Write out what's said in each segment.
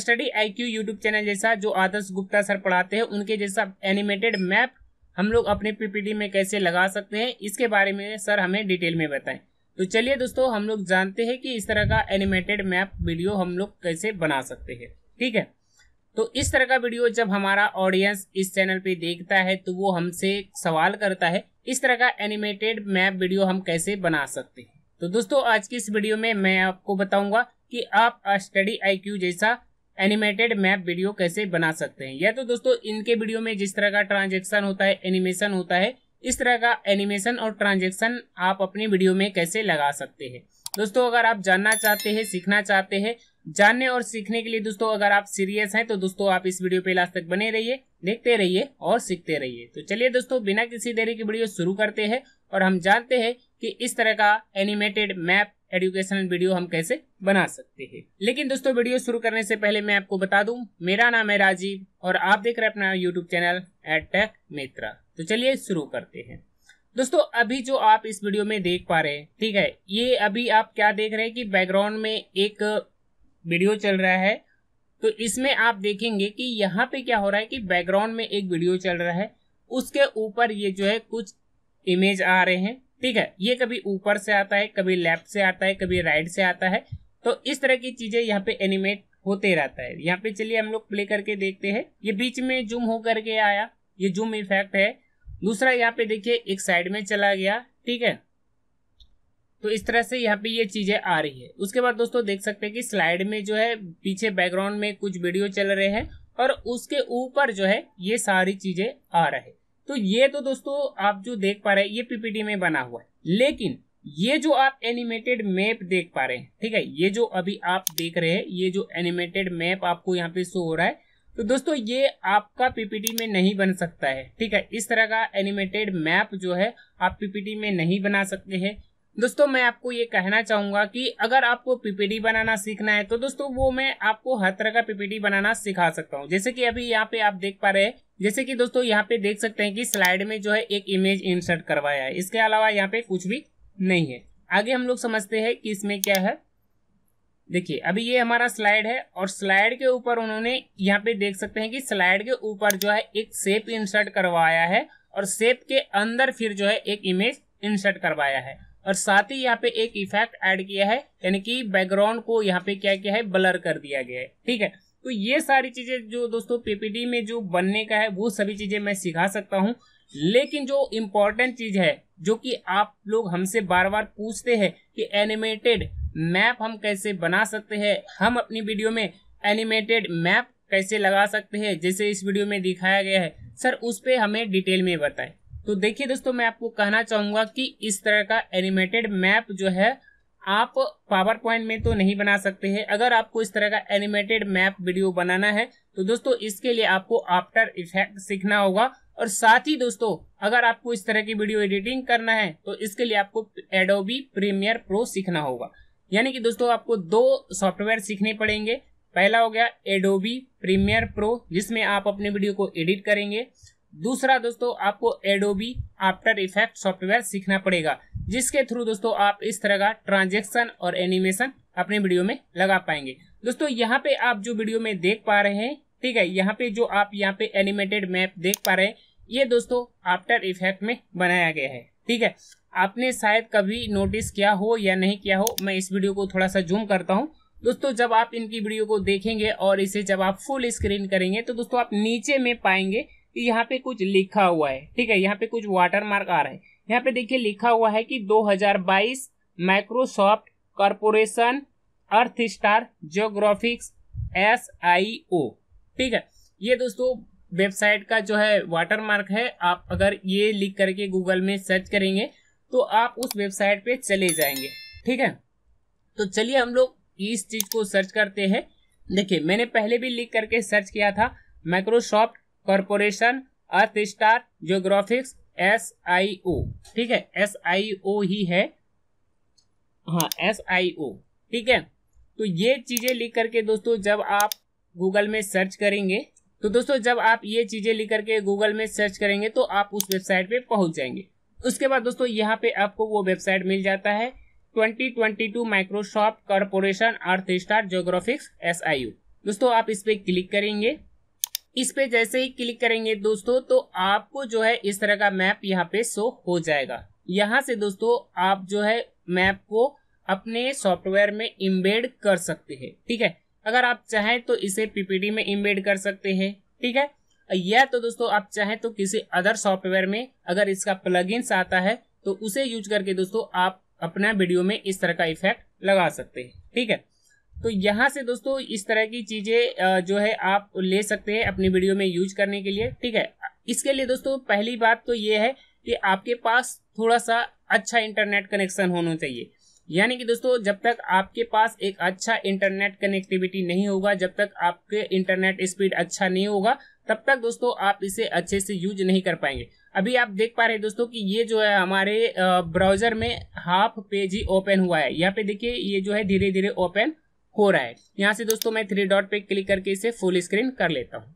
study I Q YouTube channel जैसा जो आदर्श Gupta sir पढ़ाते हैं उनके जैसा एनिमेटेड मैप हम लोग अपने पीपीटी में कैसे लगा सकते हैं इसके बारे में सर हमें डिटेल में बताएं तो चलिए दोस्तों हम लोग जानते हैं कि इस तरह का एनिमेटेड मैप वीडियो हम लोग कैसे बना सकते हैं ठीक है तो इस तरह का वीडियो जब हमारा ऑडियंस इस चैनल पे देखता है तो वो हमसे सवाल करता है इस तरह का एनिमेटेड मैप वीडियो हम कैसे बना सकते हैं तो दोस्तों आज की इस वीडियो में मैं आपको बताऊंगा कि आप स्टडी आई जैसा एनिमेटेड मैप वीडियो कैसे बना सकते हैं या तो दोस्तों इनके वीडियो में जिस तरह का ट्रांजेक्शन होता है एनिमेशन होता है इस तरह का एनिमेशन और ट्रांजेक्शन आप अपनी वीडियो में कैसे लगा सकते हैं दोस्तों अगर आप जानना चाहते हैं सीखना चाहते हैं जानने और सीखने के लिए दोस्तों अगर आप सीरियस हैं तो दोस्तों आप इस वीडियो पे लास्ट तक बने रहिए देखते रहिए और सीखते रहिए तो चलिए दोस्तों बिना किसी देरी की वीडियो शुरू करते हैं और हम जानते हैं कि इस तरह का एनिमेटेड मैप एजुकेशनल वीडियो हम कैसे बना सकते हैं लेकिन दोस्तों वीडियो शुरू करने से पहले मैं आपको बता दूं मेरा नाम है राजीव और आप देख रहे हैं अपना यूट्यूब चैनल एट मित्रा तो चलिए शुरू करते हैं दोस्तों अभी जो आप इस वीडियो में देख पा रहे हैं ठीक है ये अभी आप क्या देख रहे हैं कि बैकग्राउंड में एक वीडियो चल रहा है तो इसमें आप देखेंगे कि यहाँ पे क्या हो रहा है कि बैकग्राउंड में एक वीडियो चल रहा है उसके ऊपर ये जो है कुछ इमेज आ रहे हैं ठीक है ये कभी ऊपर से आता है कभी लेफ्ट से आता है कभी राइट से आता है तो इस तरह की चीजें यहाँ पे एनिमेट होते रहता है यहाँ पे चलिए हम लोग प्ले करके देखते हैं ये बीच में जूम हो करके आया ये जूम इफेक्ट है दूसरा यहाँ पे देखिए एक साइड में चला गया ठीक है तो इस तरह से यहाँ पे ये चीजें आ रही है उसके बाद दोस्तों देख सकते हैं कि स्लाइड में जो है पीछे बैकग्राउंड में कुछ वीडियो चल रहे हैं और उसके ऊपर जो है ये सारी चीजें आ रहे हैं तो ये तो दोस्तों आप जो देख पा रहे हैं ये पीपीटी में बना हुआ है लेकिन ये जो आप एनिमेटेड मैप देख पा रहे हैं ठीक है ये जो अभी आप देख रहे हैं ये जो एनिमेटेड मैप आपको यहाँ पे शो हो रहा है तो दोस्तों ये आपका पीपीटी में नहीं बन सकता है ठीक है इस तरह का एनिमेटेड मैप जो है आप पीपीटी में नहीं बना सकते हैं दोस्तों मैं आपको ये कहना चाहूंगा कि अगर आपको पीपीटी बनाना सीखना है तो दोस्तों वो मैं आपको हर तरह का पीपीटी बनाना सिखा सकता हूँ जैसे कि अभी यहाँ पे आप देख पा रहे हैं जैसे कि दोस्तों यहाँ पे देख सकते हैं कि स्लाइड में जो है एक इमेज इंसर्ट करवाया है इसके अलावा यहाँ पे कुछ भी नहीं है आगे हम लोग समझते हैं कि इसमें क्या है देखिए अभी ये हमारा स्लाइड है और स्लाइड के ऊपर उन्होंने यहाँ पे देख सकते हैं कि स्लाइड के ऊपर जो है एक सेप इंसर्ट करवाया है और सेप के अंदर फिर जो है एक इमेज इंसर्ट करवाया है और साथ ही यहाँ पे एक इफेक्ट ऐड किया है यानी कि बैकग्राउंड को यहाँ पे क्या किया है ब्लर कर दिया गया है ठीक है तो ये सारी चीजें जो दोस्तों पीपीडी में जो बनने का है वो सभी चीजें मैं सिखा सकता हूँ लेकिन जो इम्पोर्टेंट चीज है जो कि आप लोग हमसे बार बार पूछते हैं कि एनिमेटेड मैप हम कैसे बना सकते हैं हम अपनी वीडियो में एनिमेटेड मैप कैसे लगा सकते हैं जैसे इस वीडियो में दिखाया गया है सर उस पर हमें डिटेल में बताएं तो देखिए दोस्तों मैं आपको कहना चाहूंगा कि इस तरह का एनिमेटेड मैप जो है आप पावर पॉइंट में तो नहीं बना सकते हैं अगर आपको इस तरह का एनिमेटेड मैप वीडियो बनाना है तो दोस्तों इसके लिए आपको आफ्टर इफेक्ट सीखना होगा और साथ ही दोस्तों अगर आपको इस तरह की वीडियो एडिटिंग करना है तो इसके लिए आपको एडोबी प्रीमियर प्रो सीखना होगा यानी कि दोस्तों आपको दो सॉफ्टवेयर सीखने पड़ेंगे पहला हो गया एडोबी प्रीमियर प्रो जिसमें आप अपने वीडियो को एडिट करेंगे दूसरा दोस्तों आपको एडोबी आफ्टर इफेक्ट सॉफ्टवेयर सीखना पड़ेगा जिसके थ्रू दोस्तों आप इस तरह का ट्रांजेक्शन और एनिमेशन अपने वीडियो में लगा पाएंगे दोस्तों यहाँ पे आप जो वीडियो में देख पा रहे हैं ठीक है यहाँ पे जो आप यहाँ पे एनिमेटेड मैप देख पा रहे हैं ये दोस्तों आफ्टर इफेक्ट में बनाया गया है ठीक है आपने शायद कभी नोटिस किया हो या नहीं किया हो मैं इस वीडियो को थोड़ा सा जूम करता हूँ दोस्तों जब आप इनकी वीडियो को देखेंगे और इसे जब आप फुल स्क्रीन करेंगे तो दोस्तों आप नीचे में पाएंगे यहाँ पे कुछ लिखा हुआ है ठीक है यहाँ पे कुछ वाटर मार्क आ रहा है यहाँ पे देखिए लिखा हुआ है कि 2022 Microsoft Corporation Earthstar Geographics S I O ठीक है ये दोस्तों वेबसाइट का जो है वाटर मार्क है आप अगर ये लिख करके गूगल में सर्च करेंगे तो आप उस वेबसाइट पे चले जाएंगे ठीक है तो चलिए हम लोग इस चीज को सर्च करते हैं देखिए मैंने पहले भी लिख करके सर्च किया था Microsoft Corporation Earthstar Geographics S I O ठीक है एस आई ओ ही है हाँ एस आई ओ ठीक है तो ये चीजें लिख करके दोस्तों जब आप गूगल में सर्च करेंगे तो दोस्तों जब आप ये चीजें लिख करके गूगल में सर्च करेंगे तो आप उस वेबसाइट पे पहुंच जाएंगे उसके बाद दोस्तों यहाँ पे आपको वो वेबसाइट मिल जाता है 2022 Microsoft Corporation Earthstar Geographics S दोस्तों आप इस पर क्लिक करेंगे इस पे जैसे ही क्लिक करेंगे दोस्तों तो आपको जो है इस तरह का मैप यहाँ पे शो हो जाएगा यहाँ से दोस्तों आप जो है मैप को अपने सॉफ्टवेयर में इम्बेड कर सकते हैं ठीक है अगर आप चाहें तो इसे पीपीटी में इम्बेड कर सकते हैं ठीक है या तो दोस्तों आप चाहें तो किसी अदर सॉफ्टवेयर में अगर इसका प्लग आता है तो उसे यूज करके दोस्तों आप अपना वीडियो में इस तरह का इफेक्ट लगा सकते हैं ठीक है तो यहाँ से दोस्तों इस तरह की चीज़ें जो है आप ले सकते हैं अपनी वीडियो में यूज करने के लिए ठीक है इसके लिए दोस्तों पहली बात तो ये है कि आपके पास थोड़ा सा अच्छा इंटरनेट कनेक्शन होना चाहिए यानी कि दोस्तों जब तक आपके पास एक अच्छा इंटरनेट कनेक्टिविटी नहीं होगा जब तक आपके इंटरनेट स्पीड अच्छा नहीं होगा तब तक दोस्तों आप इसे अच्छे से यूज नहीं कर पाएंगे अभी आप देख पा रहे हैं दोस्तों कि ये जो है हमारे ब्राउजर में हाफ पेज ही ओपन हुआ है यहाँ पे देखिए ये जो है धीरे धीरे ओपन हो रहा है यहाँ से दोस्तों मैं थ्री डॉट पे क्लिक करके इसे फुल स्क्रीन कर लेता हूँ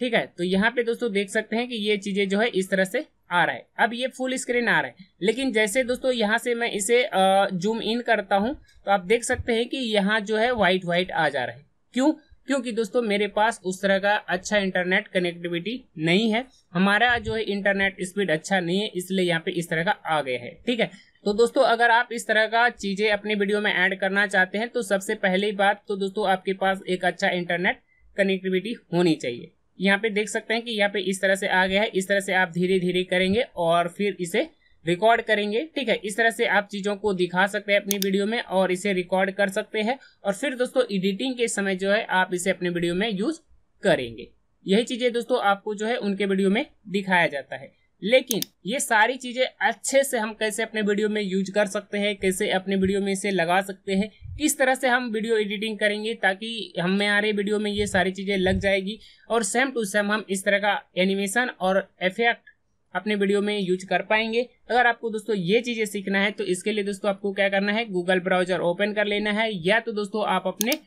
ठीक है तो यहाँ पे दोस्तों देख सकते हैं कि ये चीज़ें जो है इस तरह से आ रहा है अब ये फुल स्क्रीन आ रहा है लेकिन जैसे दोस्तों यहाँ से मैं इसे जूम इन करता हूँ तो आप देख सकते हैं कि यहाँ जो है व्हाइट व्हाइट आ जा रहा है क्यों क्योंकि दोस्तों मेरे पास उस तरह का अच्छा इंटरनेट कनेक्टिविटी नहीं है हमारा जो है इंटरनेट स्पीड अच्छा नहीं है इसलिए यहाँ पे इस तरह का आ गया है ठीक है तो दोस्तों अगर आप इस तरह का चीज़ें अपनी वीडियो में ऐड करना चाहते हैं तो सबसे पहली बात तो दोस्तों आपके पास एक अच्छा इंटरनेट कनेक्टिविटी होनी चाहिए यहाँ पे देख सकते हैं कि यहाँ पे इस तरह से आ गया है इस तरह से आप धीरे धीरे करेंगे और फिर इसे रिकॉर्ड करेंगे ठीक है इस तरह से आप चीज़ों को दिखा सकते हैं अपनी वीडियो में और इसे रिकॉर्ड कर सकते हैं और फिर दोस्तों एडिटिंग के समय जो है आप इसे अपने वीडियो में यूज़ करेंगे यही चीज़ें दोस्तों आपको जो है उनके वीडियो में दिखाया जाता है लेकिन ये सारी चीज़ें अच्छे से हम कैसे अपने वीडियो में यूज कर सकते हैं कैसे अपने वीडियो में इसे लगा सकते हैं किस तरह से हम वीडियो एडिटिंग करेंगे ताकि हमारे वीडियो में ये सारी चीज़ें लग जाएगी और सेम टू सेम हम इस तरह का एनिमेशन और इफेक्ट अपने वीडियो में यूज कर पाएंगे अगर आपको दोस्तों ये चीज़ें सीखना है तो इसके लिए दोस्तों आपको क्या करना है गूगल ब्राउजर ओपन कर लेना है या तो दोस्तों आप अपने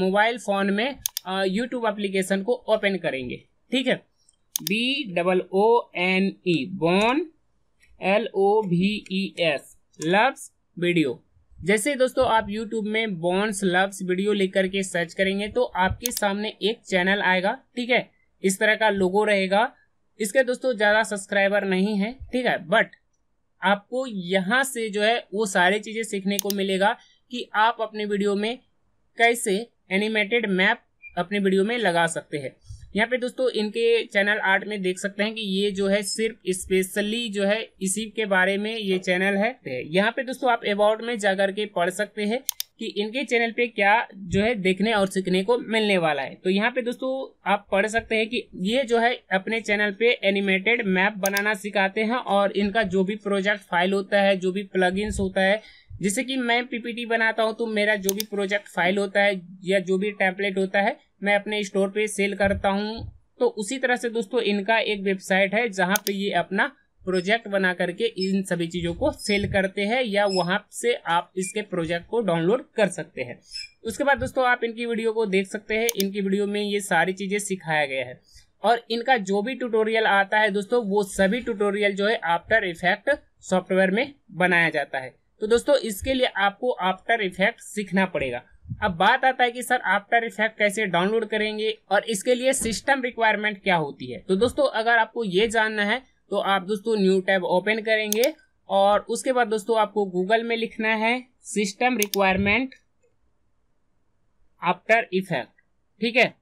मोबाइल फ़ोन में यूट्यूब एप्लीकेशन को ओपन करेंगे ठीक है B double O N E bone L O भी ई एस लव्स वीडियो जैसे दोस्तों आप YouTube में बॉन्स लव्स वीडियो लेकर के सर्च करेंगे तो आपके सामने एक चैनल आएगा ठीक है इस तरह का लोगो रहेगा इसके दोस्तों ज़्यादा सब्सक्राइबर नहीं है ठीक है बट आपको यहाँ से जो है वो सारी चीज़ें सीखने को मिलेगा कि आप अपने वीडियो में कैसे एनिमेटेड मैप अपने वीडियो में लगा सकते हैं यहाँ पे दोस्तों इनके चैनल आर्ट में देख सकते हैं कि ये जो है सिर्फ स्पेशली जो है इसी के बारे में ये चैनल है तो यहाँ पे दोस्तों आप अबाउट में जाकर के पढ़ सकते हैं कि इनके चैनल पे क्या जो है देखने और सीखने को मिलने वाला है तो यहाँ पे दोस्तों आप पढ़ सकते हैं कि ये जो है अपने चैनल पे एनिमेटेड मैप बनाना सिखाते हैं और इनका जो भी प्रोजेक्ट फाइल होता है जो भी प्लग होता है जैसे कि मैं पीपीटी बनाता हूँ तो मेरा जो भी प्रोजेक्ट फाइल होता है या जो भी टैंपलेट होता है मैं अपने स्टोर पे सेल करता हूँ तो उसी तरह से दोस्तों इनका एक वेबसाइट है जहाँ पे ये अपना प्रोजेक्ट बना करके इन सभी चीज़ों को सेल करते हैं या वहाँ से आप इसके प्रोजेक्ट को डाउनलोड कर सकते हैं उसके बाद दोस्तों आप इनकी वीडियो को देख सकते हैं इनकी वीडियो में ये सारी चीज़ें सिखाया गया है और इनका जो भी ट्यूटोरियल आता है दोस्तों वो सभी ट्यूटोरियल जो है आफ्टर इफेक्ट सॉफ्टवेयर में बनाया जाता है तो दोस्तों इसके लिए आपको आफ्टर इफेक्ट सीखना पड़ेगा अब बात आता है कि सर आफ्टर इफेक्ट कैसे डाउनलोड करेंगे और इसके लिए सिस्टम रिक्वायरमेंट क्या होती है तो दोस्तों अगर आपको ये जानना है तो आप दोस्तों न्यू टैब ओपन करेंगे और उसके बाद दोस्तों आपको गूगल में लिखना है सिस्टम रिक्वायरमेंट आफ्टर इफेक्ट ठीक है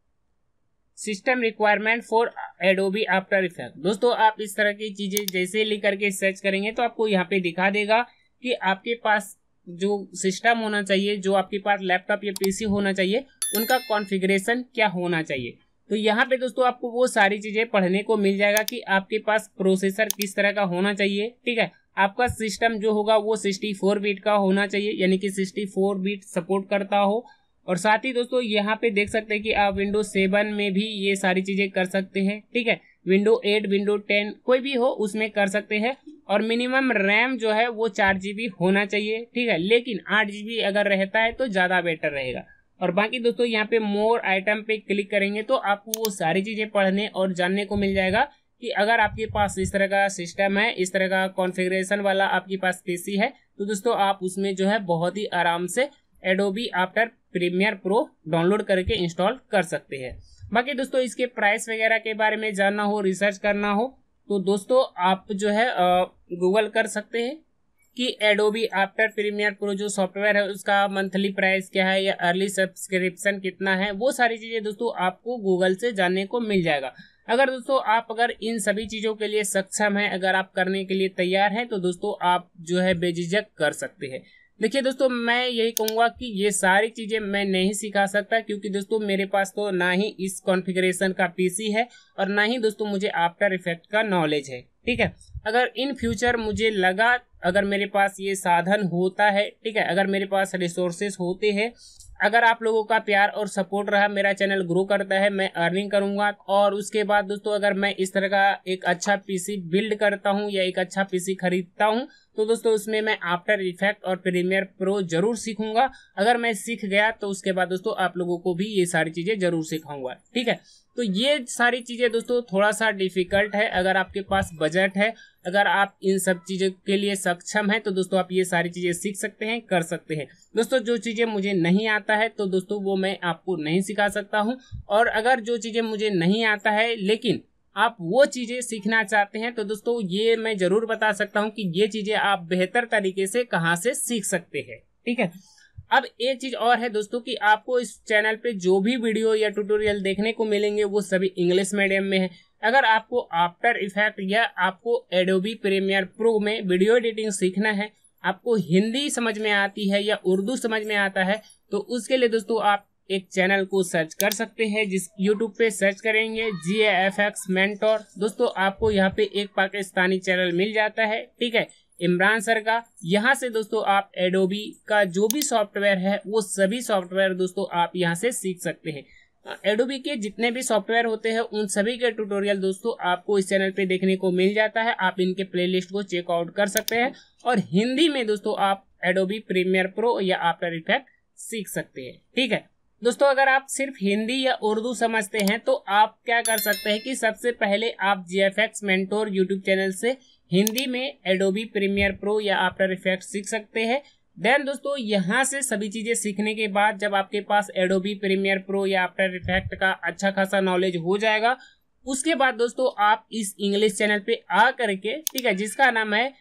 system requirement for Adobe After Effect दोस्तों आप इस तरह की चीजें जैसे लिख करके सर्च करेंगे तो आपको यहाँ पे दिखा देगा कि आपके पास जो सिस्टम होना चाहिए जो आपके पास लैपटॉप या पीसी होना चाहिए उनका कॉन्फ़िगरेशन क्या होना चाहिए तो यहाँ पे दोस्तों आपको वो सारी चीज़ें पढ़ने को मिल जाएगा कि आपके पास प्रोसेसर किस तरह का होना चाहिए ठीक है आपका सिस्टम जो होगा वो सिक्सटी फोर बीट का होना चाहिए यानी कि सिक्सटी फोर बीट सपोर्ट करता हो और साथ ही दोस्तों यहाँ पे देख सकते हैं कि आप विंडो सेवन में भी ये सारी चीज़ें कर सकते हैं ठीक है विंडो एट विंडो टेन कोई भी हो उसमें कर सकते हैं और मिनिमम रैम जो है वो चार जी होना चाहिए ठीक है लेकिन आठ जी अगर रहता है तो ज़्यादा बेटर रहेगा और बाकी दोस्तों यहाँ पे मोर आइटम पे क्लिक करेंगे तो आपको वो सारी चीज़ें पढ़ने और जानने को मिल जाएगा कि अगर आपके पास इस तरह का सिस्टम है इस तरह का कॉन्फ़िगरेशन वाला आपके पास पीसी है तो दोस्तों आप उसमें जो है बहुत ही आराम से Adobe after Premiere Pro download करके इंस्टॉल कर सकते हैं बाकी दोस्तों इसके प्राइस वगैरह के बारे में जानना हो रिसर्च करना हो तो दोस्तों आप जो है आ, गूगल कर सकते हैं कि एडोबी आफ्टर प्रीमियर प्रो जो सॉफ्टवेयर है उसका मंथली प्राइस क्या है या अर्ली सब्सक्रिप्शन कितना है वो सारी चीज़ें दोस्तों आपको गूगल से जानने को मिल जाएगा अगर दोस्तों आप अगर इन सभी चीज़ों के लिए सक्षम हैं अगर आप करने के लिए तैयार हैं तो दोस्तों आप जो है बेझिझक कर सकते हैं देखिए दोस्तों मैं यही कहूँगा कि ये सारी चीज़ें मैं नहीं सिखा सकता क्योंकि दोस्तों मेरे पास तो ना ही इस कॉन्फ़िगरेशन का पीसी है और ना ही दोस्तों मुझे आफ्टर इफेक्ट का नॉलेज है ठीक है अगर इन फ्यूचर मुझे लगा अगर मेरे पास ये साधन होता है ठीक है अगर मेरे पास रिसोर्सेस होते हैं अगर आप लोगों का प्यार और सपोर्ट रहा मेरा चैनल ग्रो करता है मैं अर्निंग करूंगा और उसके बाद दोस्तों अगर मैं इस तरह का एक अच्छा पीसी बिल्ड करता हूं या एक अच्छा पीसी खरीदता हूं तो दोस्तों उसमें मैं आफ्टर इफेक्ट और प्रीमियर प्रो जरूर सीखूंगा अगर मैं सीख गया तो उसके बाद दोस्तों आप लोगों को भी ये सारी चीज़ें जरूर सिखाऊंगा ठीक है तो ये सारी चीज़ें दोस्तों थोड़ा सा डिफ़िकल्ट है अगर आपके पास बजट है अगर आप इन सब चीज़ों के लिए सक्षम हैं तो दोस्तों आप ये सारी चीज़ें सीख सकते हैं कर सकते हैं दोस्तों जो चीज़ें मुझे नहीं आता है तो दोस्तों वो मैं आपको नहीं सिखा सकता हूँ और अगर जो चीज़ें मुझे नहीं आता है लेकिन आप वो चीज़ें सीखना चाहते हैं तो दोस्तों ये मैं ज़रूर बता सकता हूँ कि ये चीज़ें आप बेहतर तरीके से कहाँ से सीख सकते हैं ठीक है अब एक चीज और है दोस्तों कि आपको इस चैनल पे जो भी वीडियो या ट्यूटोरियल देखने को मिलेंगे वो सभी इंग्लिश मीडियम में है अगर आपको आफ्टर इफेक्ट या आपको एडोबी प्रीमियर प्रो में वीडियो एडिटिंग सीखना है आपको हिंदी समझ में आती है या उर्दू समझ में आता है तो उसके लिए दोस्तों आप एक चैनल को सर्च कर सकते हैं जिस यूट्यूब पे सर्च करेंगे जी एफ एक्स मैंटोर दोस्तों आपको यहाँ पे एक पाकिस्तानी चैनल मिल जाता है ठीक है इमरान सर का यहाँ से दोस्तों आप एडोबी का जो भी सॉफ्टवेयर है वो सभी सॉफ्टवेयर दोस्तों आप यहाँ से सीख सकते हैं एडोबी हाँ, के जितने भी सॉफ्टवेयर होते हैं उन सभी के ट्यूटोरियल दोस्तों आपको इस चैनल पे देखने को मिल जाता है आप इनके प्लेलिस्ट को चेकआउट कर सकते हैं और हिंदी में दोस्तों आप एडोबी प्रीमियर प्रो या आफ्टर इफेक्ट सीख सकते हैं ठीक है दोस्तों अगर आप सिर्फ हिंदी या उर्दू समझते हैं तो आप क्या कर सकते हैं कि सबसे पहले आप G F X mentor YouTube channel से हिंदी में एडोबी प्रीमियर प्रो या आफ्टर इफेक्ट सीख सकते हैं देन दोस्तों यहाँ से सभी चीज़ें सीखने के बाद जब आपके पास एडोबी प्रीमियर प्रो या आफ्टर इफेक्ट का अच्छा खासा नॉलेज हो जाएगा उसके बाद दोस्तों आप इस इंग्लिश चैनल पे आ करके ठीक है जिसका नाम है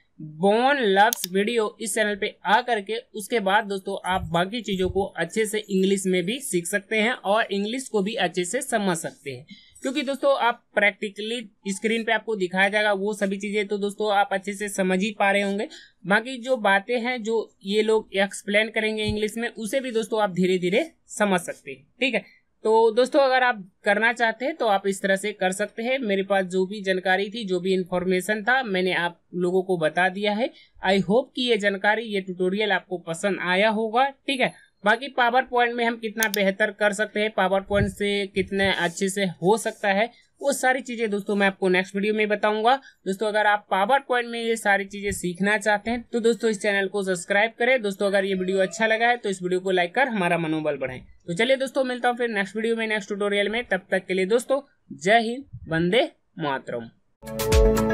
बोन लव्स वीडियो इस चैनल पे आ करके उसके बाद दोस्तों आप बाकी चीज़ों को अच्छे से इंग्लिश में भी सीख सकते हैं और इंग्लिश को भी अच्छे से समझ सकते हैं क्योंकि दोस्तों आप प्रैक्टिकली स्क्रीन पे आपको दिखाया जाएगा वो सभी चीज़ें तो दोस्तों आप अच्छे से समझ ही पा रहे होंगे बाकी जो बातें हैं जो ये लोग एक्सप्लेन करेंगे इंग्लिश में उसे भी दोस्तों आप धीरे धीरे समझ सकते हैं ठीक है तो दोस्तों अगर आप करना चाहते हैं तो आप इस तरह से कर सकते हैं मेरे पास जो भी जानकारी थी जो भी इन्फॉर्मेशन था मैंने आप लोगों को बता दिया है आई होप कि ये जानकारी ये ट्यूटोरियल आपको पसंद आया होगा ठीक है बाकी पावर पॉइंट में हम कितना बेहतर कर सकते हैं पावर पॉइंट से कितने अच्छे से हो सकता है वो सारी चीज़ें दोस्तों मैं आपको नेक्स्ट वीडियो में बताऊंगा दोस्तों अगर आप पावर पॉइंट में ये सारी चीज़ें सीखना चाहते हैं तो दोस्तों इस चैनल को सब्सक्राइब करें दोस्तों अगर ये वीडियो अच्छा लगा है तो इस वीडियो को लाइक कर हमारा मनोबल बढ़ाएं तो चलिए दोस्तों मिलता हूँ फिर नेक्स्ट वीडियो में नेक्स्ट टूटोरियल में तब तक के लिए दोस्तों जय हिंद वंदे मातरम